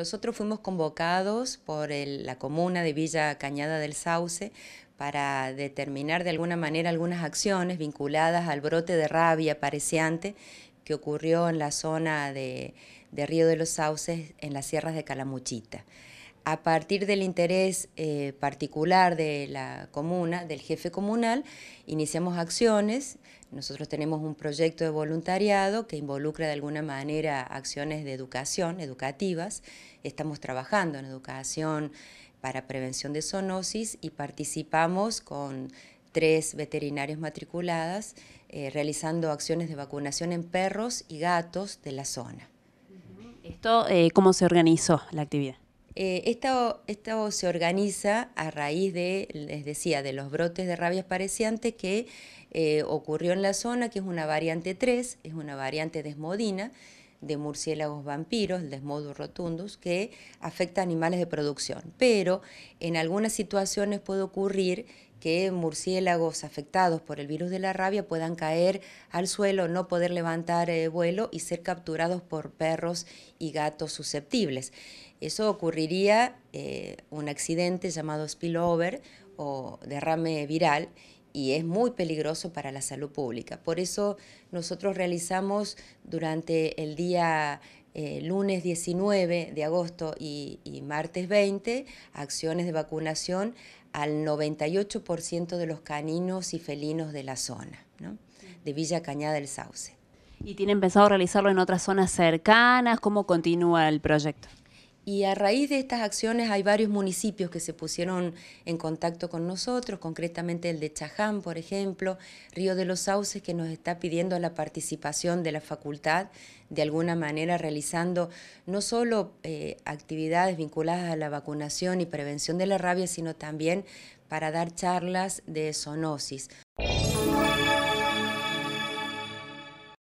Nosotros fuimos convocados por la comuna de Villa Cañada del Sauce para determinar de alguna manera algunas acciones vinculadas al brote de rabia pareciante que ocurrió en la zona de Río de los Sauces, en las sierras de Calamuchita a partir del interés eh, particular de la comuna, del jefe comunal, iniciamos acciones. Nosotros tenemos un proyecto de voluntariado que involucra de alguna manera acciones de educación, educativas. Estamos trabajando en educación para prevención de zoonosis y participamos con tres veterinarias matriculadas eh, realizando acciones de vacunación en perros y gatos de la zona. ¿Esto eh, cómo se organizó la actividad? Eh, esto, se organiza a raíz de, les decía, de los brotes de rabias pareciantes que eh, ocurrió en la zona, que es una variante 3, es una variante desmodina, de murciélagos vampiros, el Desmodus rotundus, que afecta a animales de producción. Pero en algunas situaciones puede ocurrir que murciélagos afectados por el virus de la rabia puedan caer al suelo, no poder levantar eh, vuelo y ser capturados por perros y gatos susceptibles. Eso ocurriría eh, un accidente llamado spillover o derrame viral y es muy peligroso para la salud pública. Por eso nosotros realizamos durante el día eh, lunes 19 de agosto y, martes 20 acciones de vacunación al 98% de los caninos y felinos de la zona, ¿no? de Villa Cañada del Sauce. ¿Y tienen a realizarlo en otras zonas cercanas? ¿Cómo continúa el proyecto? Y a raíz de estas acciones hay varios municipios que se pusieron en contacto con nosotros, concretamente el de Chaján, por ejemplo, Río de los Sauces, que nos está pidiendo la participación de la facultad, de alguna manera realizando no solo eh, actividades vinculadas a la vacunación y prevención de la rabia, sino también para dar charlas de zoonosis.